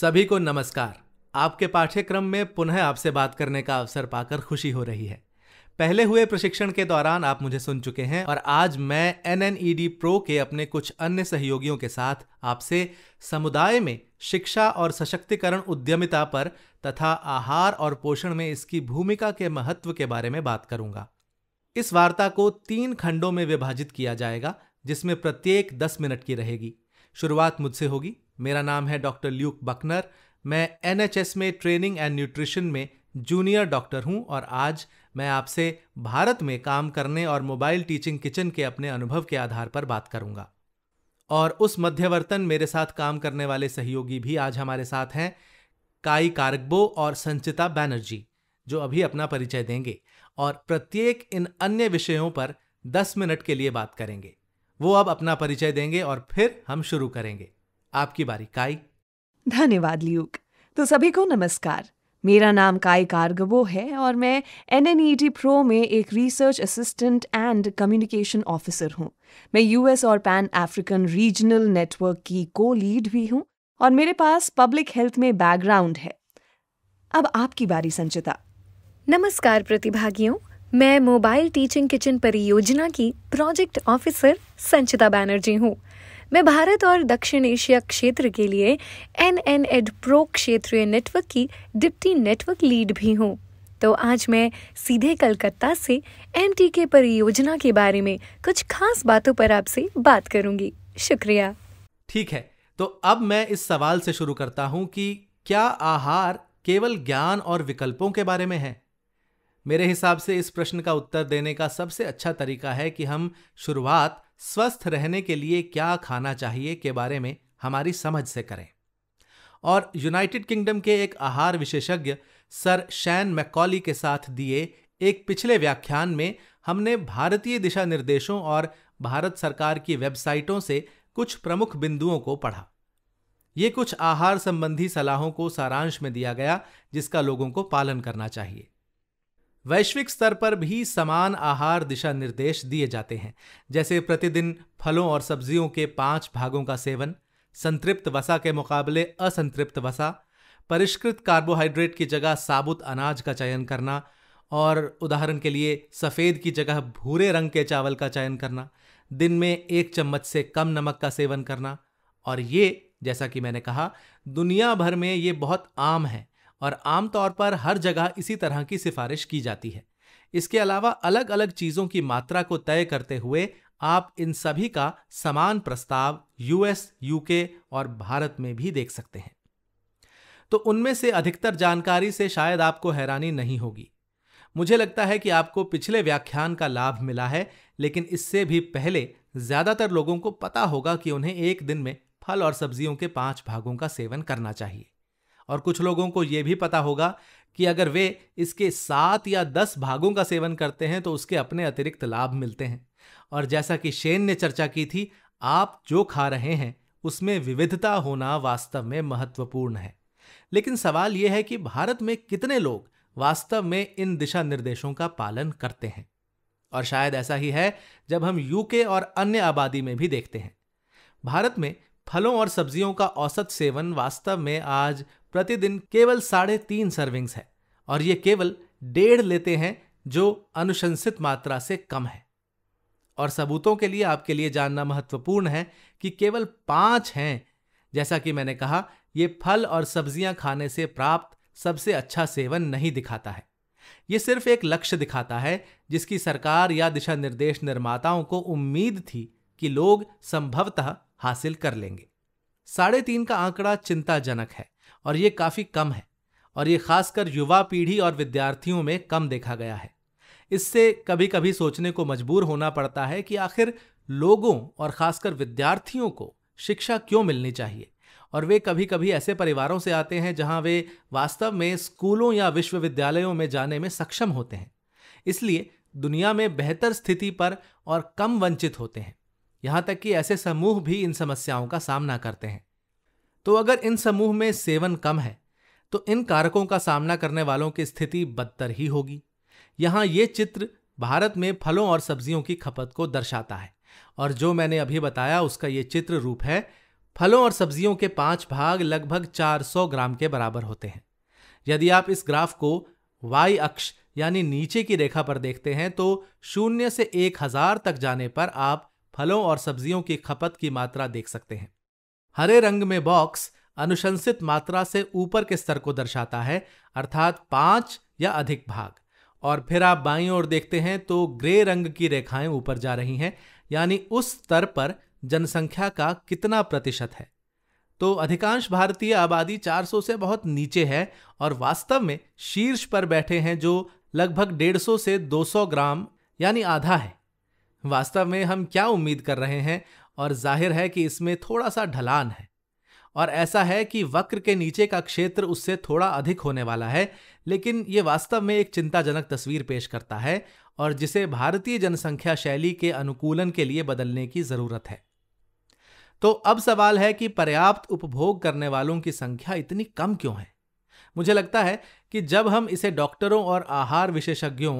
सभी को नमस्कार आपके पाठ्यक्रम में पुनः आपसे बात करने का अवसर पाकर खुशी हो रही है पहले हुए प्रशिक्षण के दौरान आप मुझे सुन चुके हैं और आज मैं N N E D pro के अपने कुछ अन्य सहयोगियों के साथ आपसे समुदाय में शिक्षा और सशक्तिकरण उद्यमिता पर तथा आहार और पोषण में इसकी भूमिका के महत्व के बारे में बात करूंगा इस वार्ता को तीन खंडों में विभाजित किया जाएगा जिसमें प्रत्येक दस मिनट की रहेगी शुरुआत मुझसे होगी मेरा नाम है डॉक्टर ल्यूक बकनर मैं एनएचएस में ट्रेनिंग एंड न्यूट्रिशन में जूनियर डॉक्टर हूं और आज मैं आपसे भारत में काम करने और मोबाइल टीचिंग किचन के अपने अनुभव के आधार पर बात करूंगा और उस मध्यवर्तन मेरे साथ काम करने वाले सहयोगी भी आज हमारे साथ हैं काई कारगबो और संचिता बैनर्जी जो अभी अपना परिचय देंगे और प्रत्येक इन अन्य विषयों पर 10 मिनट के लिए बात करेंगे वो अब अपना परिचय देंगे और फिर हम शुरू करेंगे आपकी बारी काई धन्यवाद ल्यूक तो सभी को नमस्कार मेरा नाम काई कार्गवो है और मैं N N E T pro में एक research assistant and communication officer हूँ मैं यूएस और पैन अफ्रीकन रीजनल नेटवर्क की को लीड भी हूँ और मेरे पास पब्लिक हेल्थ में बैकग्राउंड है अब आपकी बारी संचिता नमस्कार प्रतिभागियों मैं मोबाइल टीचिंग किचन परियोजना की प्रोजेक्ट ऑफिसर संचिता बैनर्जी हूँ मैं भारत और दक्षिण एशिया क्षेत्र के लिए एन एन एड प्रो क्षेत्रीय नेटवर्क की डिप्टी नेटवर्क लीड भी हूँ तो आज मैं सीधे कलकत्ता से एम टी के परियोजना के बारे में कुछ खास बातों पर आपसे बात करूंगी शुक्रिया ठीक है तो अब मैं इस सवाल से शुरू करता हूँ कि क्या आहार केवल ज्ञान और विकल्पों के बारे में है मेरे हिसाब से इस प्रश्न का उत्तर देने का सबसे अच्छा तरीका है कि हम शुरुआत स्वस्थ रहने के लिए क्या खाना चाहिए के बारे में हमारी समझ से करें और यूनाइटेड किंगडम के एक आहार विशेषज्ञ सर शैन मैकॉली के साथ दिए एक पिछले व्याख्यान में हमने भारतीय दिशा निर्देशों और भारत सरकार की वेबसाइटों से कुछ प्रमुख बिंदुओं को पढ़ा ये कुछ आहार संबंधी सलाहों को सारांश में दिया गया जिसका लोगों को पालन करना चाहिए वैश्विक स्तर पर भी समान आहार दिशा निर्देश दिए जाते हैं जैसे प्रतिदिन फलों और सब्जियों के पांच भागों का सेवन संतृप्त वसा के मुकाबले असंतृप्त वसा परिष्कृत कार्बोहाइड्रेट की जगह साबुत अनाज का चयन करना और उदाहरण के लिए सफ़ेद की जगह भूरे रंग के चावल का चयन करना दिन में एक चम्मच से कम नमक का सेवन करना और ये जैसा कि मैंने कहा दुनिया भर में ये बहुत आम है और आमतौर पर हर जगह इसी तरह की सिफारिश की जाती है इसके अलावा अलग अलग चीज़ों की मात्रा को तय करते हुए आप इन सभी का समान प्रस्ताव यूएस यूके और भारत में भी देख सकते हैं तो उनमें से अधिकतर जानकारी से शायद आपको हैरानी नहीं होगी मुझे लगता है कि आपको पिछले व्याख्यान का लाभ मिला है लेकिन इससे भी पहले ज़्यादातर लोगों को पता होगा कि उन्हें एक दिन में फल और सब्जियों के पांच भागों का सेवन करना चाहिए और कुछ लोगों को ये भी पता होगा कि अगर वे इसके सात या दस भागों का सेवन करते हैं तो उसके अपने अतिरिक्त लाभ मिलते हैं और जैसा कि शेन ने चर्चा की थी आप जो खा रहे हैं उसमें विविधता होना वास्तव में महत्वपूर्ण है लेकिन सवाल यह है कि भारत में कितने लोग वास्तव में इन दिशा निर्देशों का पालन करते हैं और शायद ऐसा ही है जब हम यूके और अन्य आबादी में भी देखते हैं भारत में फलों और सब्जियों का औसत सेवन वास्तव में आज प्रतिदिन केवल साढ़े तीन सर्विंग्स है और ये केवल डेढ़ लेते हैं जो अनुशंसित मात्रा से कम है और सबूतों के लिए आपके लिए जानना महत्वपूर्ण है कि केवल पांच हैं जैसा कि मैंने कहा ये फल और सब्जियां खाने से प्राप्त सबसे अच्छा सेवन नहीं दिखाता है ये सिर्फ एक लक्ष्य दिखाता है जिसकी सरकार या दिशा निर्देश निर्माताओं को उम्मीद थी कि लोग संभवतः हासिल कर लेंगे साढ़े तीन का आंकड़ा चिंताजनक है और ये काफ़ी कम है और ये खासकर युवा पीढ़ी और विद्यार्थियों में कम देखा गया है इससे कभी कभी सोचने को मजबूर होना पड़ता है कि आखिर लोगों और खासकर विद्यार्थियों को शिक्षा क्यों मिलनी चाहिए और वे कभी कभी ऐसे परिवारों से आते हैं जहां वे वास्तव में स्कूलों या विश्वविद्यालयों में जाने में सक्षम होते हैं इसलिए दुनिया में बेहतर स्थिति पर और कम वंचित होते हैं यहाँ तक कि ऐसे समूह भी इन समस्याओं का सामना करते हैं तो अगर इन समूह में सेवन कम है तो इन कारकों का सामना करने वालों की स्थिति बदतर ही होगी यहाँ ये चित्र भारत में फलों और सब्जियों की खपत को दर्शाता है और जो मैंने अभी बताया उसका ये चित्र रूप है फलों और सब्जियों के पांच भाग लगभग 400 ग्राम के बराबर होते हैं यदि आप इस ग्राफ को वाई अक्ष यानी नीचे की रेखा पर देखते हैं तो शून्य से एक हजार तक जाने पर आप फलों और सब्जियों की खपत की मात्रा देख सकते हैं हरे रंग में बॉक्स अनुशंसित मात्रा से ऊपर के स्तर को दर्शाता है अर्थात पांच या अधिक भाग और फिर आप बाईं ओर देखते हैं तो ग्रे रंग की रेखाएं ऊपर जा रही हैं यानी उस स्तर पर जनसंख्या का कितना प्रतिशत है तो अधिकांश भारतीय आबादी 400 से बहुत नीचे है और वास्तव में शीर्ष पर बैठे हैं जो लगभग 150 से 200 ग्राम यानी आधा है वास्तव में हम क्या उम्मीद कर रहे हैं और जाहिर है कि इसमें थोड़ा सा ढलान है और ऐसा है कि वक्र के नीचे का क्षेत्र उससे थोड़ा अधिक होने वाला है लेकिन ये वास्तव में एक चिंताजनक तस्वीर पेश करता है और जिसे भारतीय जनसंख्या शैली के अनुकूलन के लिए बदलने की ज़रूरत है तो अब सवाल है कि पर्याप्त उपभोग करने वालों की संख्या इतनी कम क्यों है मुझे लगता है कि जब हम इसे डॉक्टरों और आहार विशेषज्ञों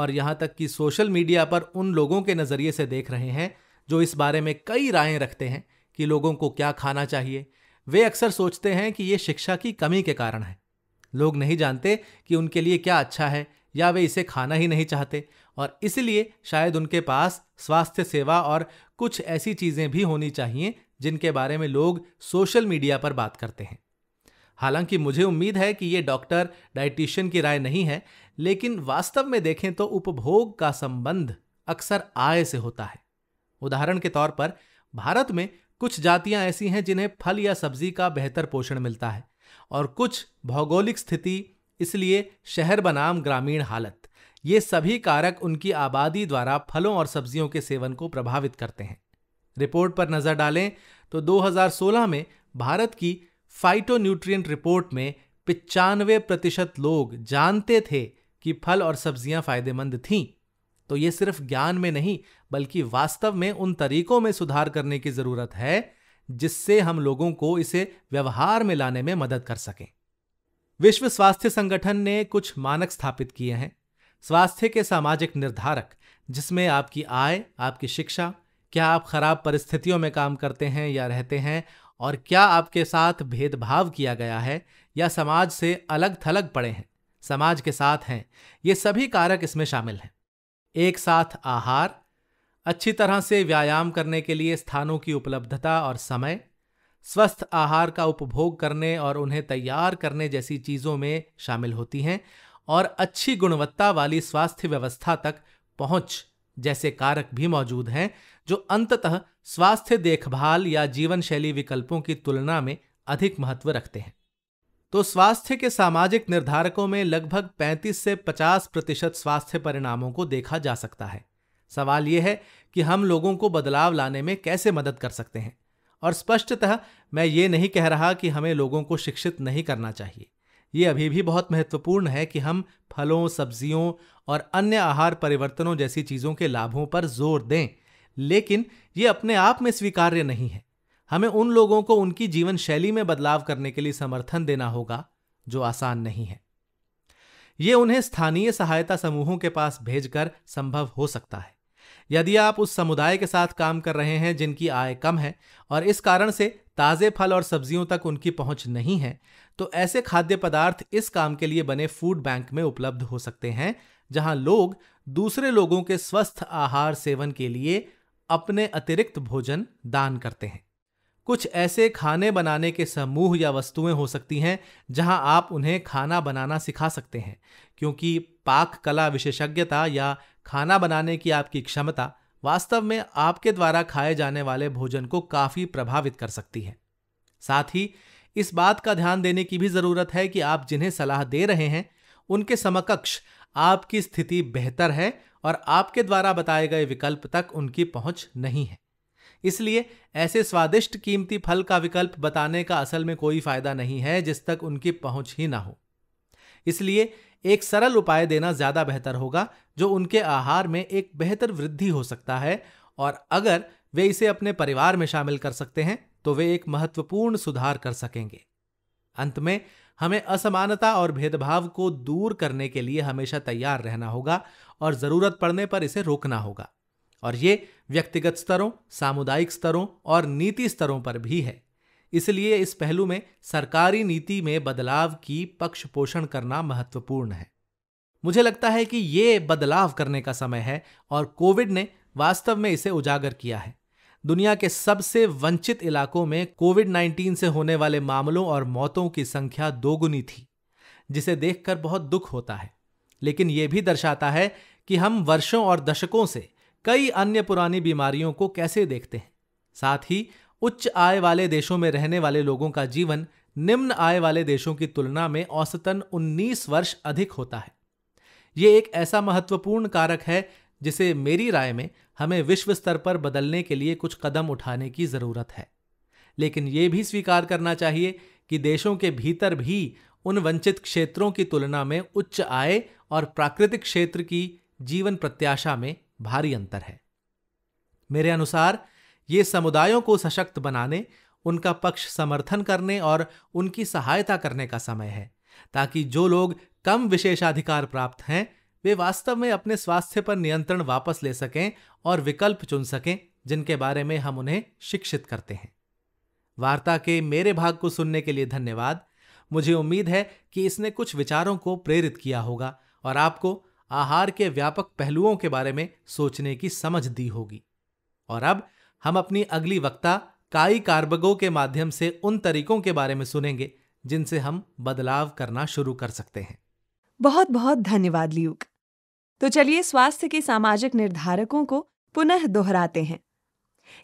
और यहाँ तक कि सोशल मीडिया पर उन लोगों के नज़रिए से देख रहे हैं जो इस बारे में कई राय रखते हैं कि लोगों को क्या खाना चाहिए वे अक्सर सोचते हैं कि ये शिक्षा की कमी के कारण है लोग नहीं जानते कि उनके लिए क्या अच्छा है या वे इसे खाना ही नहीं चाहते और इसलिए शायद उनके पास स्वास्थ्य सेवा और कुछ ऐसी चीज़ें भी होनी चाहिए जिनके बारे में लोग सोशल मीडिया पर बात करते हैं हालांकि मुझे उम्मीद है कि ये डॉक्टर डाइटिशियन की राय नहीं है लेकिन वास्तव में देखें तो उपभोग का संबंध अक्सर आय से होता है उदाहरण के तौर पर भारत में कुछ जातियां ऐसी हैं जिन्हें फल या सब्जी का बेहतर पोषण मिलता है और कुछ भौगोलिक स्थिति इसलिए शहर बनाम ग्रामीण हालत ये सभी कारक उनकी आबादी द्वारा फलों और सब्जियों के सेवन को प्रभावित करते हैं रिपोर्ट पर नज़र डालें तो 2016 में भारत की फाइटोन्यूट्रिएंट रिपोर्ट में पिचानवे प्रतिशत लोग जानते थे कि फल और सब्जियां फायदेमंद थीं तो ये सिर्फ ज्ञान में नहीं बल्कि वास्तव में उन तरीकों में सुधार करने की जरूरत है जिससे हम लोगों को इसे व्यवहार में लाने में मदद कर सकें विश्व स्वास्थ्य संगठन ने कुछ मानक स्थापित किए हैं स्वास्थ्य के सामाजिक निर्धारक जिसमें आपकी आय आपकी शिक्षा क्या आप खराब परिस्थितियों में काम करते हैं या रहते हैं और क्या आपके साथ भेदभाव किया गया है या समाज से अलग थलग पड़े हैं समाज के साथ हैं ये सभी कारक इसमें शामिल हैं एक साथ आहार अच्छी तरह से व्यायाम करने के लिए स्थानों की उपलब्धता और समय स्वस्थ आहार का उपभोग करने और उन्हें तैयार करने जैसी चीज़ों में शामिल होती हैं और अच्छी गुणवत्ता वाली स्वास्थ्य व्यवस्था तक पहुंच जैसे कारक भी मौजूद हैं जो अंततः स्वास्थ्य देखभाल या जीवन शैली विकल्पों की तुलना में अधिक महत्व रखते हैं तो स्वास्थ्य के सामाजिक निर्धारकों में लगभग 35 से 50 प्रतिशत स्वास्थ्य परिणामों को देखा जा सकता है सवाल यह है कि हम लोगों को बदलाव लाने में कैसे मदद कर सकते हैं और स्पष्टतः मैं ये नहीं कह रहा कि हमें लोगों को शिक्षित नहीं करना चाहिए ये अभी भी बहुत महत्वपूर्ण है कि हम फलों सब्जियों और अन्य आहार परिवर्तनों जैसी चीज़ों के लाभों पर जोर दें लेकिन ये अपने आप में स्वीकार्य नहीं है हमें उन लोगों को उनकी जीवन शैली में बदलाव करने के लिए समर्थन देना होगा जो आसान नहीं है ये उन्हें स्थानीय सहायता समूहों के पास भेजकर संभव हो सकता है यदि आप उस समुदाय के साथ काम कर रहे हैं जिनकी आय कम है और इस कारण से ताज़े फल और सब्जियों तक उनकी पहुंच नहीं है तो ऐसे खाद्य पदार्थ इस काम के लिए बने फूड बैंक में उपलब्ध हो सकते हैं जहां लोग दूसरे लोगों के स्वस्थ आहार सेवन के लिए अपने अतिरिक्त भोजन दान करते हैं कुछ ऐसे खाने बनाने के समूह या वस्तुएं हो सकती हैं जहां आप उन्हें खाना बनाना सिखा सकते हैं क्योंकि पाक कला विशेषज्ञता या खाना बनाने की आपकी क्षमता वास्तव में आपके द्वारा खाए जाने वाले भोजन को काफ़ी प्रभावित कर सकती है साथ ही इस बात का ध्यान देने की भी ज़रूरत है कि आप जिन्हें सलाह दे रहे हैं उनके समकक्ष आपकी स्थिति बेहतर है और आपके द्वारा बताए गए विकल्प तक उनकी पहुंच नहीं है इसलिए ऐसे स्वादिष्ट कीमती फल का विकल्प बताने का असल में कोई फायदा नहीं है जिस तक उनकी पहुंच ही ना हो इसलिए एक सरल उपाय देना ज़्यादा बेहतर होगा जो उनके आहार में एक बेहतर वृद्धि हो सकता है और अगर वे इसे अपने परिवार में शामिल कर सकते हैं तो वे एक महत्वपूर्ण सुधार कर सकेंगे अंत में हमें असमानता और भेदभाव को दूर करने के लिए हमेशा तैयार रहना होगा और ज़रूरत पड़ने पर इसे रोकना होगा और ये व्यक्तिगत स्तरों सामुदायिक स्तरों और नीति स्तरों पर भी है इसलिए इस पहलू में सरकारी नीति में बदलाव की पक्ष पोषण करना महत्वपूर्ण है मुझे लगता है कि ये बदलाव करने का समय है और कोविड ने वास्तव में इसे उजागर किया है दुनिया के सबसे वंचित इलाकों में कोविड 19 से होने वाले मामलों और मौतों की संख्या दोगुनी थी जिसे देखकर बहुत दुख होता है लेकिन यह भी दर्शाता है कि हम वर्षों और दशकों से कई अन्य पुरानी बीमारियों को कैसे देखते हैं साथ ही उच्च आय वाले देशों में रहने वाले लोगों का जीवन निम्न आय वाले देशों की तुलना में औसतन 19 वर्ष अधिक होता है ये एक ऐसा महत्वपूर्ण कारक है जिसे मेरी राय में हमें विश्व स्तर पर बदलने के लिए कुछ कदम उठाने की ज़रूरत है लेकिन ये भी स्वीकार करना चाहिए कि देशों के भीतर भी उन वंचित क्षेत्रों की तुलना में उच्च आय और प्राकृतिक क्षेत्र की जीवन प्रत्याशा में भारी अंतर है मेरे अनुसार ये समुदायों को सशक्त बनाने उनका पक्ष समर्थन करने और उनकी सहायता करने का समय है ताकि जो लोग कम विशेषाधिकार प्राप्त हैं वे वास्तव में अपने स्वास्थ्य पर नियंत्रण वापस ले सकें और विकल्प चुन सकें जिनके बारे में हम उन्हें शिक्षित करते हैं वार्ता के मेरे भाग को सुनने के लिए धन्यवाद मुझे उम्मीद है कि इसने कुछ विचारों को प्रेरित किया होगा और आपको आहार के व्यापक पहलुओं के बारे में सोचने की समझ दी होगी और अब हम अपनी अगली वक्ता काई कार्बगो के माध्यम से उन तरीकों के बारे में सुनेंगे जिनसे हम बदलाव करना शुरू कर सकते हैं बहुत बहुत धन्यवाद लियूक तो चलिए स्वास्थ्य के सामाजिक निर्धारकों को पुनः दोहराते हैं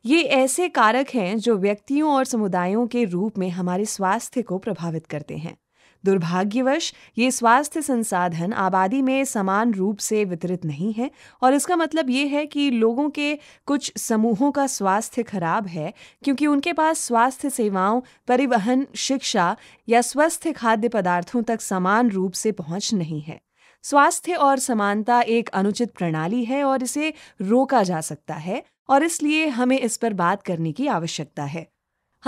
ये ऐसे कारक हैं जो व्यक्तियों और समुदायों के रूप में हमारे स्वास्थ्य को प्रभावित करते हैं दुर्भाग्यवश ये स्वास्थ्य संसाधन आबादी में समान रूप से वितरित नहीं है और इसका मतलब ये है कि लोगों के कुछ समूहों का स्वास्थ्य खराब है क्योंकि उनके पास स्वास्थ्य सेवाओं परिवहन शिक्षा या स्वस्थ खाद्य पदार्थों तक समान रूप से पहुंच नहीं है स्वास्थ्य और समानता एक अनुचित प्रणाली है और इसे रोका जा सकता है और इसलिए हमें इस पर बात करने की आवश्यकता है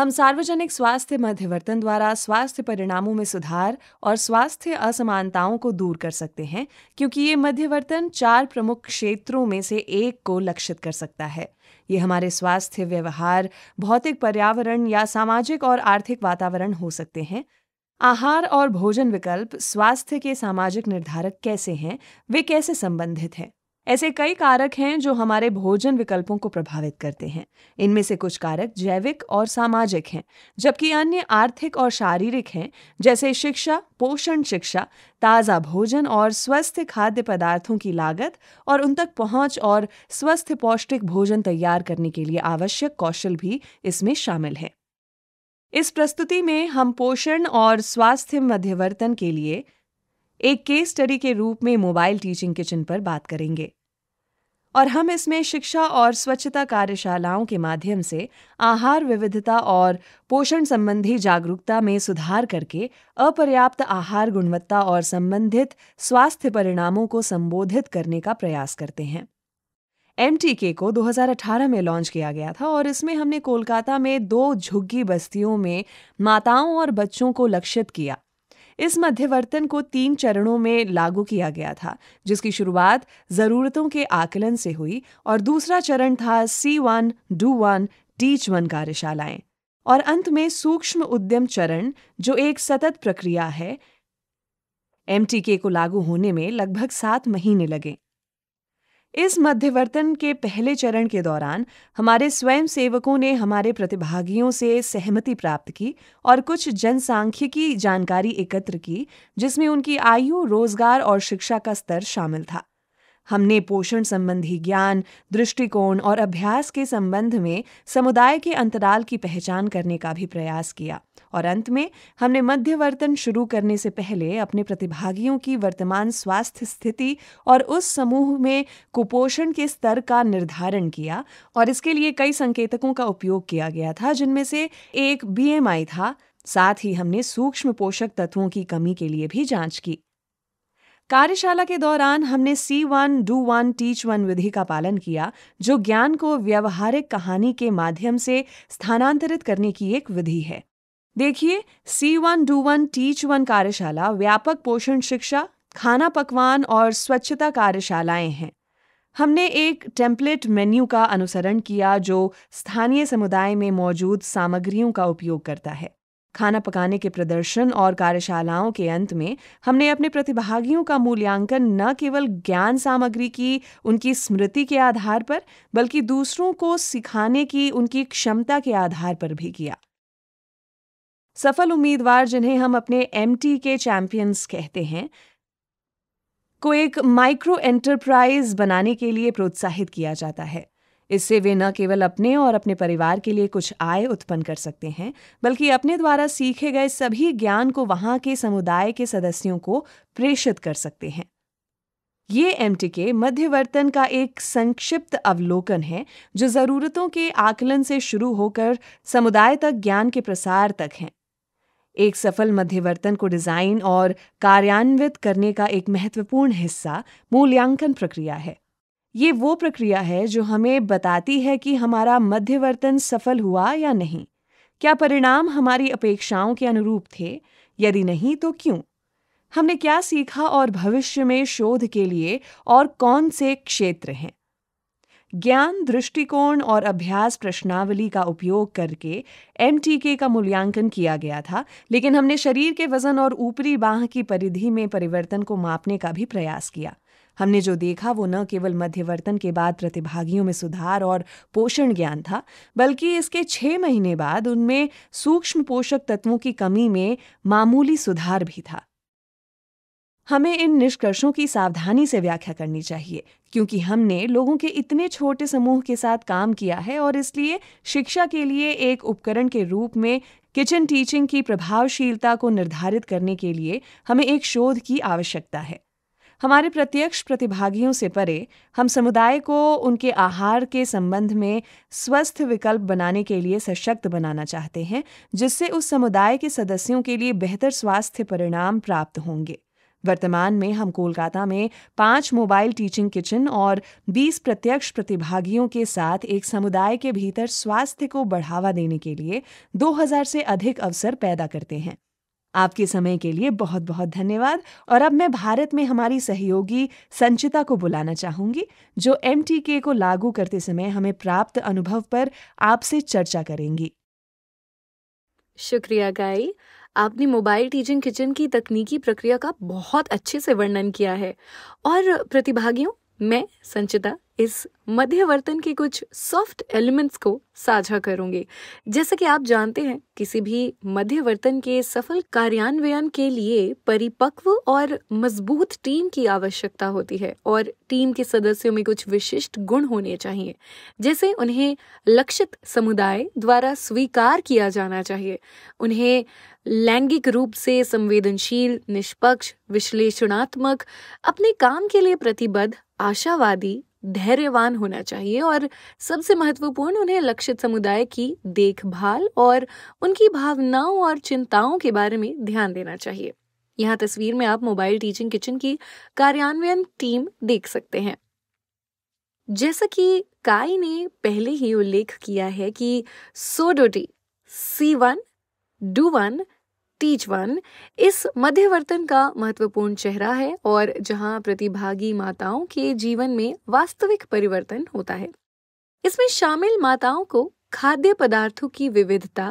हम सार्वजनिक स्वास्थ्य मध्यवर्तन द्वारा स्वास्थ्य परिणामों में सुधार और स्वास्थ्य असमानताओं को दूर कर सकते हैं क्योंकि ये मध्यवर्तन चार प्रमुख क्षेत्रों में से एक को लक्षित कर सकता है ये हमारे स्वास्थ्य व्यवहार भौतिक पर्यावरण या सामाजिक और आर्थिक वातावरण हो सकते हैं आहार और भोजन विकल्प स्वास्थ्य के सामाजिक निर्धारक कैसे हैं वे कैसे संबंधित हैं ऐसे कई कारक हैं जो हमारे भोजन विकल्पों को प्रभावित करते हैं इनमें से कुछ कारक जैविक और सामाजिक हैं जबकि अन्य आर्थिक और शारीरिक हैं जैसे शिक्षा पोषण शिक्षा ताज़ा भोजन और स्वस्थ खाद्य पदार्थों की लागत और उन तक पहुंच और स्वस्थ पौष्टिक भोजन तैयार करने के लिए आवश्यक कौशल भी इसमें शामिल है इस प्रस्तुति में हम पोषण और स्वास्थ्य मध्यवर्तन के लिए एक केस स्टडी के रूप में मोबाइल टीचिंग किचन पर बात करेंगे और हम इसमें शिक्षा और स्वच्छता कार्यशालाओं के माध्यम से आहार विविधता और पोषण संबंधी जागरूकता में सुधार करके अपर्याप्त आहार गुणवत्ता और संबंधित स्वास्थ्य परिणामों को संबोधित करने का प्रयास करते हैं एम को 2018 में लॉन्च किया गया था और इसमें हमने कोलकाता में दो झुग्गी बस्तियों में माताओं और बच्चों को लक्षित किया इस मध्यवर्तन को तीन चरणों में लागू किया गया था जिसकी शुरुआत ज़रूरतों के आकलन से हुई और दूसरा चरण था see one do one teach one कार्यशालाएं और अंत में सूक्ष्म उद्यम चरण जो एक सतत प्रक्रिया है एम को लागू होने में लगभग सात महीने लगे इस मध्यवर्तन के पहले चरण के दौरान हमारे स्वयं सेवकों ने हमारे प्रतिभागियों से सहमति प्राप्त की और कुछ जनसांख्यिकी जानकारी एकत्र की जिसमें उनकी आयु रोजगार और शिक्षा का स्तर शामिल था हमने पोषण संबंधी ज्ञान दृष्टिकोण और अभ्यास के संबंध में समुदाय के अंतराल की पहचान करने का भी प्रयास किया और अंत में हमने मध्यवर्तन शुरू करने से पहले अपने प्रतिभागियों की वर्तमान स्वास्थ्य स्थिति और उस समूह में कुपोषण के स्तर का निर्धारण किया और इसके लिए कई संकेतकों का उपयोग किया गया था जिनमें से एक बीएमआई था साथ ही हमने सूक्ष्म पोषक तत्वों की कमी के लिए भी जांच की कार्यशाला के दौरान हमने see one do one teach one विधि का पालन किया जो ज्ञान को व्यवहारिक कहानी के माध्यम से स्थानांतरित करने की एक विधि है देखिए see one do one teach one कार्यशाला व्यापक पोषण शिक्षा खाना पकवान और स्वच्छता कार्यशालाएं हैं हमने एक टेम्पलेट मेन्यू का अनुसरण किया जो स्थानीय समुदाय में मौजूद सामग्रियों का उपयोग करता है खाना पकाने के प्रदर्शन और कार्यशालाओं के अंत में हमने अपने प्रतिभागियों का मूल्यांकन न केवल ज्ञान सामग्री की उनकी स्मृति के आधार पर बल्कि दूसरों को सिखाने की उनकी क्षमता के आधार पर भी किया सफल उम्मीदवार जिन्हें हम अपने एम के चैंपियंस कहते हैं को एक माइक्रो एंटरप्राइज बनाने के लिए प्रोत्साहित किया जाता है इससे वे न केवल अपने और अपने परिवार के लिए कुछ आय उत्पन्न कर सकते हैं बल्कि अपने द्वारा सीखे गए सभी ज्ञान को वहां के समुदाय के सदस्यों को प्रेषित कर सकते हैं ये एम टीके मध्यवर्तन का एक संक्षिप्त अवलोकन है जो ज़रूरतों के आकलन से शुरू होकर समुदाय तक ज्ञान के प्रसार तक है एक सफल मध्यवर्तन को डिज़ाइन और कार्यान्वित करने का एक महत्वपूर्ण हिस्सा मूल्यांकन प्रक्रिया है ये वो प्रक्रिया है जो हमें बताती है कि हमारा मध्यवर्तन सफल हुआ या नहीं क्या परिणाम हमारी अपेक्षाओं के अनुरूप थे यदि नहीं तो क्यों हमने क्या सीखा और भविष्य में शोध के लिए और कौन से क्षेत्र हैं ज्ञान दृष्टिकोण और अभ्यास प्रश्नावली का उपयोग करके एम का मूल्यांकन किया गया था लेकिन हमने शरीर के वजन और ऊपरी बाह की परिधि में परिवर्तन को मापने का भी प्रयास किया हमने जो देखा वो न केवल मध्यवर्तन के बाद प्रतिभागियों में सुधार और पोषण ज्ञान था बल्कि इसके छह महीने बाद उनमें सूक्ष्म पोषक तत्वों की कमी में मामूली सुधार भी था हमें इन निष्कर्षों की सावधानी से व्याख्या करनी चाहिए क्योंकि हमने लोगों के इतने छोटे समूह के साथ काम किया है और इसलिए शिक्षा के लिए एक उपकरण के रूप में किचन टीचिंग की प्रभावशीलता को निर्धारित करने के लिए हमें एक शोध की आवश्यकता है हमारे प्रत्यक्ष प्रतिभागियों से परे हम समुदाय को उनके आहार के संबंध में स्वस्थ विकल्प बनाने के लिए सशक्त बनाना चाहते हैं जिससे उस समुदाय के सदस्यों के लिए बेहतर स्वास्थ्य परिणाम प्राप्त होंगे वर्तमान में हम कोलकाता में पाँच मोबाइल टीचिंग किचन और 20 प्रत्यक्ष प्रतिभागियों के साथ एक समुदाय के भीतर स्वास्थ्य को बढ़ावा देने के लिए 2000 से अधिक अवसर पैदा करते हैं आपके समय के लिए बहुत बहुत धन्यवाद और अब मैं भारत में हमारी सहयोगी संचिता को बुलाना चाहूंगी जो एम को लागू करते समय हमें प्राप्त अनुभव पर आपसे चर्चा करेंगी शुक्रिया गाई आपने मोबाइल टीचिंग किचन की तकनीकी प्रक्रिया का बहुत अच्छे से वर्णन किया है और प्रतिभागियों मैं संचिता इस मध्यवर्तन के कुछ सॉफ्ट एलिमेंट्स को साझा करूंगी जैसा कि आप जानते हैं किसी भी मध्यवर्तन के सफल कार्यान्वयन के लिए परिपक्व और मजबूत टीम की आवश्यकता होती है और टीम के सदस्यों में कुछ विशिष्ट गुण होने चाहिए जैसे उन्हें लक्षित समुदाय द्वारा स्वीकार किया जाना चाहिए उन्हें लैंगिक रूप से संवेदनशील निष्पक्ष विश्लेषणात्मक अपने काम के लिए प्रतिबद्ध आशावादी धैर्यवान होना चाहिए और सबसे महत्वपूर्ण उन्हें लक्षित समुदाय की देखभाल और उनकी भावनाओं और चिंताओं के बारे में ध्यान देना चाहिए यहाँ तस्वीर में आप मोबाइल टीचिंग किचन की कार्यान्वयन टीम देख सकते हैं जैसा कि काई ने पहले ही उल्लेख किया है कि सोडोटी see one do one teach one इस मध्यवर्तन का महत्वपूर्ण चेहरा है और जहां प्रतिभागी माताओं के जीवन में वास्तविक परिवर्तन होता है इसमें शामिल माताओं को खाद्य पदार्थों की विविधता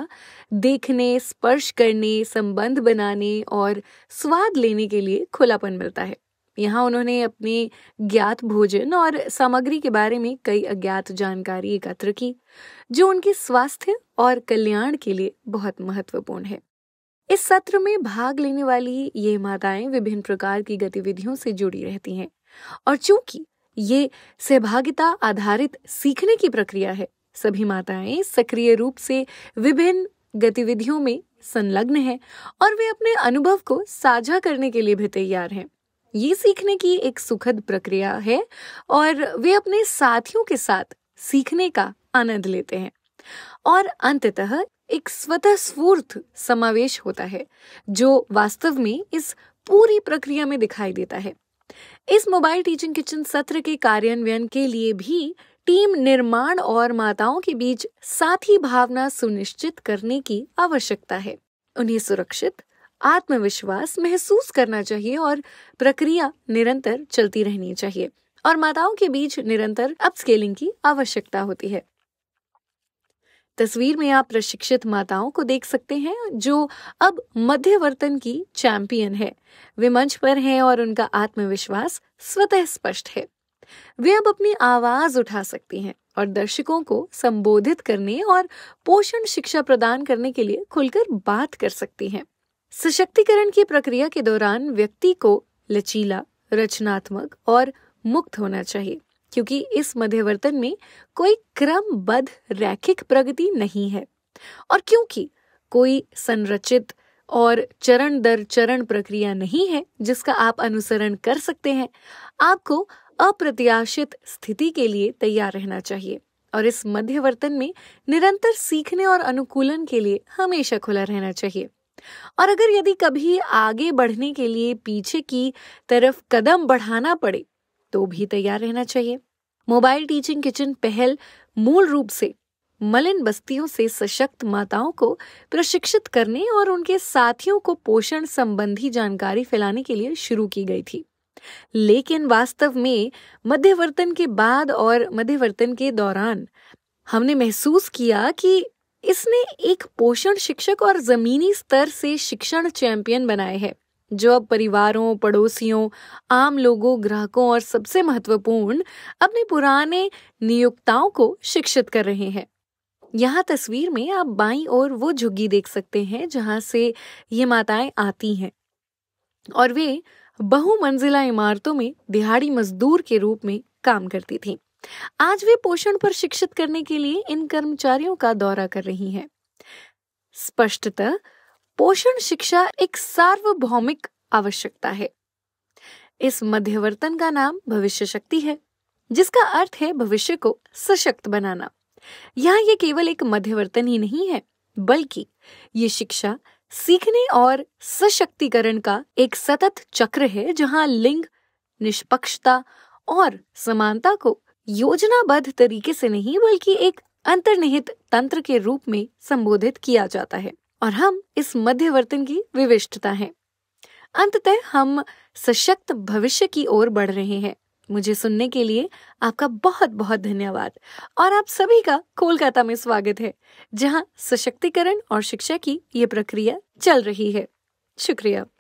देखने स्पर्श करने संबंध बनाने और स्वाद लेने के लिए खुलापन मिलता है यहाँ उन्होंने अपने ज्ञात भोजन और सामग्री के बारे में कई अज्ञात जानकारी एकत्र की जो उनके स्वास्थ्य और कल्याण के लिए बहुत महत्वपूर्ण है इस सत्र में भाग लेने वाली ये माताएं विभिन्न प्रकार की गतिविधियों से जुड़ी रहती हैं और चूंकि ये सहभागिता आधारित सीखने की प्रक्रिया है सभी माताएं सक्रिय रूप से विभिन्न गतिविधियों में संलग्न हैं और वे अपने अनुभव को साझा करने के लिए भी तैयार हैं ये सीखने की एक सुखद प्रक्रिया है और वे अपने साथियों के साथ सीखने का आनंद लेते हैं और अंततः एक स्वतः स्फूर्त समावेश होता है जो वास्तव में इस पूरी प्रक्रिया में दिखाई देता है इस मोबाइल टीचिंग किचन सत्र के कार्यान्वयन के लिए भी टीम निर्माण और माताओं के बीच साथी भावना सुनिश्चित करने की आवश्यकता है उन्हें सुरक्षित आत्मविश्वास महसूस करना चाहिए और प्रक्रिया निरंतर चलती रहनी चाहिए और माताओं के बीच निरंतर अपस्केलिंग की आवश्यकता होती है तस्वीर में आप प्रशिक्षित माताओं को देख सकते हैं जो अब मध्यवर्तन की चैंपियन है वे मंच पर हैं और उनका आत्मविश्वास स्वतः स्पष्ट है वे अब अपनी आवाज उठा सकती हैं और दर्शकों को संबोधित करने और पोषण शिक्षा प्रदान करने के लिए खुलकर बात कर सकती हैं सशक्तिकरण की प्रक्रिया के दौरान व्यक्ति को लचीला रचनात्मक और मुक्त होना चाहिए क्योंकि इस मध्यवर्तन में कोई क्रमबद्ध रैखिक प्रगति नहीं है और क्योंकि कोई संरचित और चरण दर चरण प्रक्रिया नहीं है जिसका आप अनुसरण कर सकते हैं आपको अप्रत्याशित स्थिति के लिए तैयार रहना चाहिए और इस मध्यवर्तन में निरंतर सीखने और अनुकूलन के लिए हमेशा खुला रहना चाहिए और अगर यदि कभी आगे बढ़ने के लिए पीछे की तरफ कदम बढ़ाना पड़े तो भी तैयार रहना चाहिए मोबाइल टीचिंग किचन पहल मूल रूप से मलिन बस्तियों से सशक्त माताओं को प्रशिक्षित करने और उनके साथियों को पोषण संबंधी जानकारी फैलाने के लिए शुरू की गई थी लेकिन वास्तव में मध्यवर्तन के बाद और मध्यवर्तन के दौरान हमने महसूस किया कि इसने एक पोषण शिक्षक और जमीनी स्तर से शिक्षण चैंपियन बनाए हैं जो अब परिवारों पड़ोसियों आम लोगों ग्राहकों और सबसे महत्वपूर्ण अपने पुराने नियोक्ताओं को शिक्षित कर रहे हैं यहाँ तस्वीर में आप बाई और वो झुग्गी देख सकते हैं जहां से ये माताएं आती हैं और वे बहुमंजिला इमारतों में दिहाड़ी मजदूर के रूप में काम करती थीं। आज वे पोषण पर शिक्षित करने के लिए इन कर्मचारियों का दौरा कर रही हैं स्पष्टतः पोषण शिक्षा एक सार्वभौमिक आवश्यकता है इस मध्यवर्तन का नाम भविष्य शक्ति है जिसका अर्थ है भविष्य को सशक्त बनाना यहाँ ये केवल एक मध्यवर्तन ही नहीं है बल्कि ये शिक्षा सीखने और सशक्तिकरण का एक सतत चक्र है जहाँ लिंग निष्पक्षता और समानता को योजनाबद्ध तरीके से नहीं बल्कि एक अंतर्निहित तंत्र के रूप में संबोधित किया जाता है और हम इस मध्यवर्तन की विविष्टता है अंततः हम सशक्त भविष्य की ओर बढ़ रहे हैं मुझे सुनने के लिए आपका बहुत बहुत धन्यवाद और आप सभी का कोलकाता में स्वागत है जहां सशक्तिकरण और शिक्षा की ये प्रक्रिया चल रही है शुक्रिया